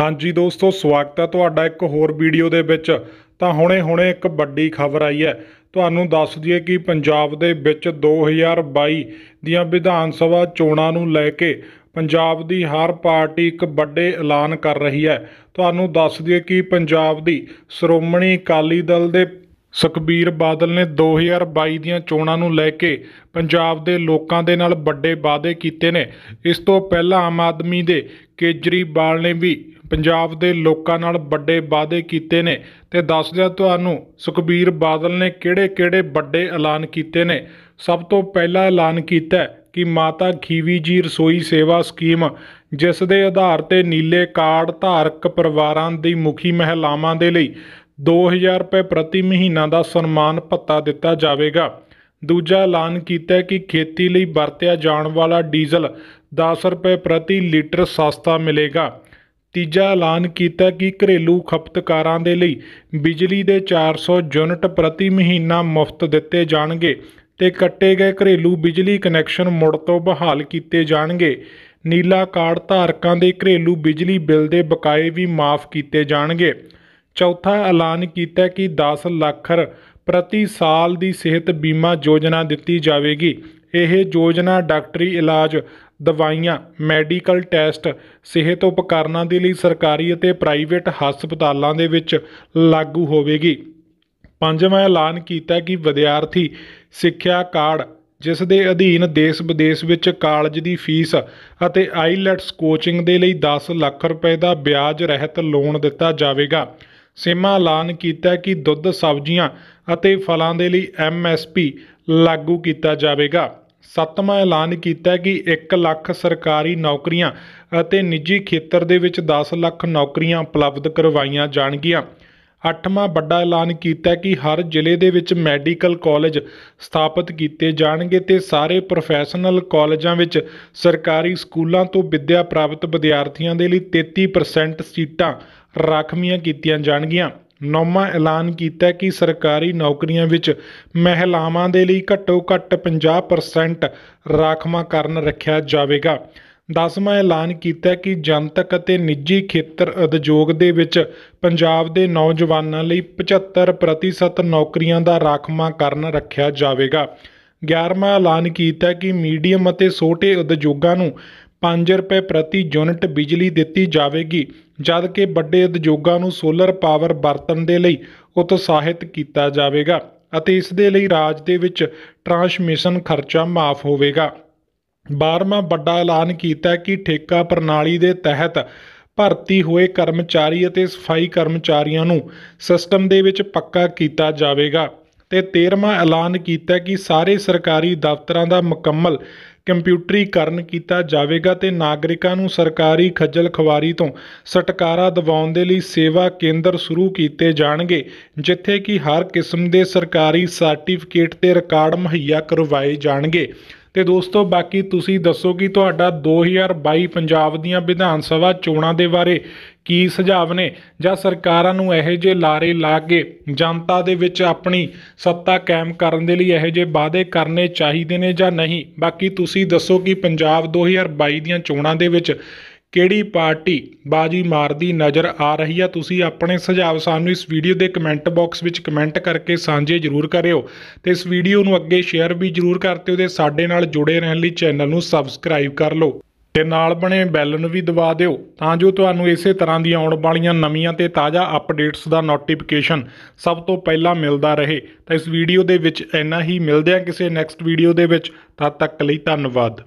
ਹਾਂਜੀ ਦੋਸਤੋ ਸਵਾਗਤ ਹੈ ਤੁਹਾਡਾ ਇੱਕ ਹੋਰ ਵੀਡੀਓ ਦੇ ਵਿੱਚ ਤਾਂ ਹੁਣੇ-ਹੁਣੇ ਇੱਕ ਵੱਡੀ ਖਬਰ ਆਈ ਹੈ ਤੁਹਾਨੂੰ ਦੱਸ ਦਈਏ ਕਿ ਪੰਜਾਬ ਦੇ ਵਿੱਚ 2022 ਦੀਆਂ ਵਿਧਾਨ ਸਭਾ ਚੋਣਾਂ ਨੂੰ ਲੈ ਕੇ ਪੰਜਾਬ ਦੀ ਹਰ ਪਾਰਟੀ ਇੱਕ ਵੱਡੇ ਐਲਾਨ ਕਰ ਰਹੀ ਹੈ ਤੁਹਾਨੂੰ ਦੱਸ ਦਈਏ ਕਿ ਪੰਜਾਬ ਦੀ ਸ਼੍ਰੋਮਣੀ ਅਕਾਲੀ ਦਲ ਦੇ ਸੁਖਬੀਰ ਬਾਦਲ ਨੇ 2022 ਦੀਆਂ ਚੋਣਾਂ ਨੂੰ ਲੈ ਕੇ ਪੰਜਾਬ ਦੇ ਲੋਕਾਂ ਦੇ ਨਾਲ ਵੱਡੇ ਵਾਅਦੇ ਕੀਤੇ ਨੇ ਇਸ ਤੋਂ ਪਹਿਲਾਂ ਆਮ ਆਦਮੀ ਦੇ ਕੇਜਰੀਵਾਲ ਨੇ ਵੀ ਪੰਜਾਬ ਦੇ ਲੋਕਾਂ ਨਾਲ ਵੱਡੇ ਵਾਅਦੇ ਕੀਤੇ ਨੇ ਤੇ ਦੱਸ ਦਿਆਂ ਤੁਹਾਨੂੰ ਸੁਖਬੀਰ ਬਾਦਲ ਨੇ ਕਿਹੜੇ-ਕਿਹੜੇ ਵੱਡੇ ਐਲਾਨ ਕੀਤੇ ਨੇ ਸਭ ਤੋਂ ਪਹਿਲਾ ਐਲਾਨ ਕੀਤਾ ਕਿ ਮਾਤਾ ਖੀਵੀ ਜੀ ਰਸੋਈ ਸੇਵਾ ਸਕੀਮ ਜਿਸ ਦੇ ਆਧਾਰ ਤੇ ਨੀਲੇ ਕਾਰਡ ਧਾਰਕ ਪਰਿਵਾਰਾਂ ਦੀ ਮੁਖੀ ਮਹਿਲਾਵਾਂ ਦੇ ਲਈ 2000 ਰੁਪਏ ਪ੍ਰਤੀ ਮਹੀਨਾ ਦਾ ਸਨਮਾਨ ਭੱਤਾ ਦਿੱਤਾ ਜਾਵੇਗਾ ਦੂਜਾ ਐਲਾਨ ਕੀਤਾ ਕਿ ਖੇਤੀ ਲਈ ਵਰਤਿਆ ਜਾਣ ਵਾਲਾ ਡੀਜ਼ਲ 10 ਰੁਪਏ ਪ੍ਰਤੀ ਲੀਟਰ ਸਸਤਾ ਮਿਲੇਗਾ ਤੀਜਾ ਐਲਾਨ ਕੀਤਾ ਕਿ ਘਰੇਲੂ ਖਪਤਕਾਰਾਂ ਦੇ ਲਈ ਬਿਜਲੀ ਦੇ 400 ਯੂਨਿਟ ਪ੍ਰਤੀ ਮਹੀਨਾ ਮੁਫਤ ਦਿੱਤੇ ਜਾਣਗੇ ਤੇ ਕੱਟੇ ਗਏ ਘਰੇਲੂ ਬਿਜਲੀ ਕਨੈਕਸ਼ਨ ਮੁੜ ਤੋਂ ਬਹਾਲ ਕੀਤੇ ਜਾਣਗੇ ਨੀਲਾ ਕਾਰਡ ਧਾਰਕਾਂ ਦੇ ਘਰੇਲੂ ਬਿਜਲੀ ਬਿੱਲ ਦੇ ਬਕਾਏ ਵੀ ਮਾਫ ਕੀਤੇ ਜਾਣਗੇ ਚੌਥਾ ਐਲਾਨ ਕੀਤਾ ਕਿ 10 ਲੱਖ ਪ੍ਰਤੀ ਸਾਲ ਦੀ ਸਿਹਤ ਬੀਮਾ ਯੋਜਨਾ ਦਿੱਤੀ ਜਾਵੇਗੀ ਇਹ ਯੋਜਨਾ ਡਾਕਟਰੀ ਇਲਾਜ ਦਵਾਈਆਂ ਮੈਡੀਕਲ ਟੈਸਟ ਸਿਹਤ ਉਪਕਰਨਾਂ ਦੇ ਲਈ ਸਰਕਾਰੀ ਅਤੇ ਪ੍ਰਾਈਵੇਟ ਹਸਪਤਾਲਾਂ ਦੇ ਵਿੱਚ ਲਾਗੂ ਹੋਵੇਗੀ ਪੰਜਵਾਂ ਐਲਾਨ ਕੀਤਾ ਕਿ ਵਿਦਿਆਰਥੀ ਸਿੱਖਿਆ ਕਾਰਡ ਜਿਸ ਦੇ ਅਧੀਨ ਦੇਸ਼ ਵਿਦੇਸ਼ ਵਿੱਚ ਕਾਲਜ ਦੀ ਫੀਸ ਅਤੇ ਆਈਲੈਟਸ ਕੋਚਿੰਗ ਦੇ ਲਈ 10 ਲੱਖ ਰੁਪਏ ਦਾ ਵਿਆਜ ਰਹਿਤ ਲੋਨ ਦਿੱਤਾ ਜਾਵੇਗਾ ਸਿਮਾ ਐਲਾਨ ਕੀਤਾ ਕਿ ਦੁੱਧ ਸਬਜ਼ੀਆਂ ਅਤੇ ਫਲਾਂ ਦੇ ਲਈ ਐਮਐਸਪੀ ਲਾਗੂ ਕੀਤਾ ਜਾਵੇਗਾ ਸੱਤਵਾਂ ਐਲਾਨ ਕੀਤਾ ਕਿ 1 ਲੱਖ ਸਰਕਾਰੀ ਨੌਕਰੀਆਂ ਅਤੇ ਨਿੱਜੀ ਖੇਤਰ ਦੇ ਵਿੱਚ 10 ਲੱਖ ਨੌਕਰੀਆਂ ਉਪਲਬਧ ਕਰਵਾਈਆਂ ਜਾਣਗੀਆਂ ਅੱਠਵਾਂ ਵੱਡਾ ਐਲਾਨ ਕੀਤਾ ਕਿ ਹਰ ਜ਼ਿਲ੍ਹੇ ਦੇ ਵਿੱਚ ਮੈਡੀਕਲ ਕਾਲਜ ਸਥਾਪਿਤ ਕੀਤੇ ਜਾਣਗੇ ਤੇ ਸਾਰੇ ਪ੍ਰੋਫੈਸ਼ਨਲ ਕਾਲਜਾਂ ਵਿੱਚ ਸਰਕਾਰੀ ਸਕੂਲਾਂ ਤੋਂ ਵਿੱਦਿਆ ਪ੍ਰਾਪਤ ਵਿਦਿਆਰਥੀਆਂ ਦੇ ਲਈ 33% ਸੀਟਾਂ ਰਾਖਵੀਆਂ ਕੀਤੀਆਂ ਜਾਣਗੀਆਂ ਨੌਵਾਂ ਐਲਾਨ ਕੀਤਾ ਕਿ ਸਰਕਾਰੀ ਨੌਕਰੀਆਂ ਵਿੱਚ ਮਹਿਲਾਵਾਂ ਦੇ ਲਈ ਘੱਟੋ-ਘੱਟ 50% ਰਾਖਵਾਂ ਕਰਨ ਰੱਖਿਆ ਜਾਵੇਗਾ 10ਵਾਂ ਐਲਾਨ ਕੀਤਾ ਕਿ ਜਨਤਕ ਅਤੇ ਨਿੱਜੀ ਖੇਤਰ ਉਦਯੋਗ ਦੇ ਵਿੱਚ ਪੰਜਾਬ ਦੇ ਨੌਜਵਾਨਾਂ ਲਈ 75% ਨੌਕਰੀਆਂ ਦਾ ਰਾਖਵਾਂ ਕਰਨ ਰੱਖਿਆ ਜਾਵੇਗਾ 11ਵਾਂ ਐਲਾਨ ਕੀਤਾ ਕਿ ਮੀਡੀਅਮ ਅਤੇ ਛੋਟੇ ਉਦਯੋਗਾਂ ਨੂੰ 5 ਰੁਪਏ ਪ੍ਰਤੀ ਯੂਨਿਟ ਬਿਜਲੀ ਦਿੱਤੀ ਜਾਵੇਗੀ ਜਦ ਕਿ ਵੱਡੇ ਉਦਯੋਗਾਂ ਨੂੰ ਸੋਲਰ ਪਾਵਰ ਵਰਤਣ ਦੇ ਲਈ ਉਤਸ਼ਾਹਿਤ ਕੀਤਾ ਜਾਵੇਗਾ ਅਤੇ ਇਸ ਦੇ ਲਈ ਰਾਜ ਦੇ ਵਿੱਚ ਟਰਾਂਸਮਿਸ਼ਨ ਖਰਚਾ ਮਾਫ ਹੋਵੇਗਾ 12ਵਾਂ ਵੱਡਾ ਐਲਾਨ ਕੀਤਾ ਕਿ ਠੇਕਾ ਪ੍ਰਣਾਲੀ ਦੇ ਤਹਿਤ ਭਰਤੀ ਹੋਏ ਕਰਮਚਾਰੀ ਅਤੇ ਸਫਾਈ ਕਰਮਚਾਰੀਆਂ ਨੂੰ ਸਿਸਟਮ ਦੇ ਵਿੱਚ ਪੱਕਾ ਕੀਤਾ ਜਾਵੇਗਾ ਤੇ 13ਵਾਂ ਐਲਾਨ ਕੀਤਾ ਕਿ ਸਾਰੇ ਸਰਕਾਰੀ ਦਫ਼ਤਰਾਂ ਦਾ ਮੁਕੰਮਲ ਕੰਪਿਊਟਰੀਕਰਨ ਕੀਤਾ ਜਾਵੇਗਾ ਤੇ ਨਾਗਰਿਕਾਂ ਨੂੰ ਸਰਕਾਰੀ ਖੱਜਲ ਖਵਾਰੀ ਤੋਂ ਸਟਕਾਰਾ ਦਿਵਾਉਣ ਦੇ ਲਈ ਸੇਵਾ ਕੇਂਦਰ ਸ਼ੁਰੂ ਕੀਤੇ ਜਾਣਗੇ ਜਿੱਥੇ ਕਿ ਹਰ ਕਿਸਮ ਦੇ ਸਰਕਾਰੀ ਸਰਟੀਫਿਕੇਟ ਤੇ ਰਿਕਾਰਡ ਮੁਹੱਈਆ ਕਰਵਾਏ ਜਾਣਗੇ ਤੇ ਦੋਸਤੋ ਬਾਕੀ ਤੁਸੀਂ ਦੱਸੋ ਕਿ ਤੁਹਾਡਾ 2022 ਪੰਜਾਬ ਦੀਆਂ ਵਿਧਾਨ ਸਭਾ ਚੋਣਾਂ ਦੇ ਬਾਰੇ ਕੀ ਸੁਝਾਵ ਨੇ ਜਾਂ ਸਰਕਾਰਾਂ ਨੂੰ ਇਹੋ ਜਿਹੇ ਲਾਰੇ ਲਾ ਕੇ ਜਨਤਾ ਦੇ ਵਿੱਚ ਆਪਣੀ ਸੱਤਾ ਕਾਇਮ ਕਰਨ ਦੇ ਲਈ ਇਹੋ ਜਿਹੇ ਵਾਅਦੇ ਕਰਨੇ ਚਾਹੀਦੇ ਨੇ ਜਾਂ ਨਹੀਂ ਬਾਕੀ ਤੁਸੀਂ ਦੱਸੋ ਕਿ ਪੰਜਾਬ 2022 ਦੀਆਂ ਚੋਣਾਂ ਦੇ ਵਿੱਚ ਕਿਹੜੀ ਪਾਰਟੀ ਬਾਜੀ ਮਾਰਦੀ ਨਜ਼ਰ ਆ ਰਹੀ ਹੈ ਤੁਸੀਂ ਆਪਣੇ ਸੁਝਾਅ ਸਾਨੂੰ ਇਸ ਵੀਡੀਓ ਦੇ ਕਮੈਂਟ ਬਾਕਸ ਵਿੱਚ ਕਮੈਂਟ ਕਰਕੇ ਸਾਂਝੇ ਜ਼ਰੂਰ ਕਰਿਓ ਤੇ ਇਸ ਵੀਡੀਓ ਨੂੰ ਅੱਗੇ ਸ਼ੇਅਰ ਵੀ ਜ਼ਰੂਰ ਕਰਤੇ ਉਹਦੇ ਸਾਡੇ ਨਾਲ ਜੁੜੇ ਰਹਿਣ ਲਈ ਚੈਨਲ ਨੂੰ ਸਬਸਕ੍ਰਾਈਬ ਕਰ ਲਓ ਤੇ ਨਾਲ ਬਣੇ ਬੈਲ ਨੂੰ ਵੀ ਦਬਾ ਦਿਓ ਤਾਂ ਜੋ ਤੁਹਾਨੂੰ ਇਸੇ ਤਰ੍ਹਾਂ ਦੀਆਂ ਆਉਣ ਵਾਲੀਆਂ ਨਵੀਆਂ ਤੇ ਤਾਜ਼ਾ ਅਪਡੇਟਸ ਦਾ ਨੋਟੀਫਿਕੇਸ਼ਨ ਸਭ ਤੋਂ ਪਹਿਲਾਂ ਮਿਲਦਾ ਰਹੇ ਤਾਂ ਇਸ ਵੀਡੀਓ ਦੇ ਵਿੱਚ ਇੰਨਾ ਹੀ ਮਿਲਦੇ ਆ ਕਿਸੇ ਨੈਕਸਟ ਵੀਡੀਓ ਦੇ ਵਿੱਚ ਤਦ ਤੱਕ ਲਈ ਧੰਨਵਾਦ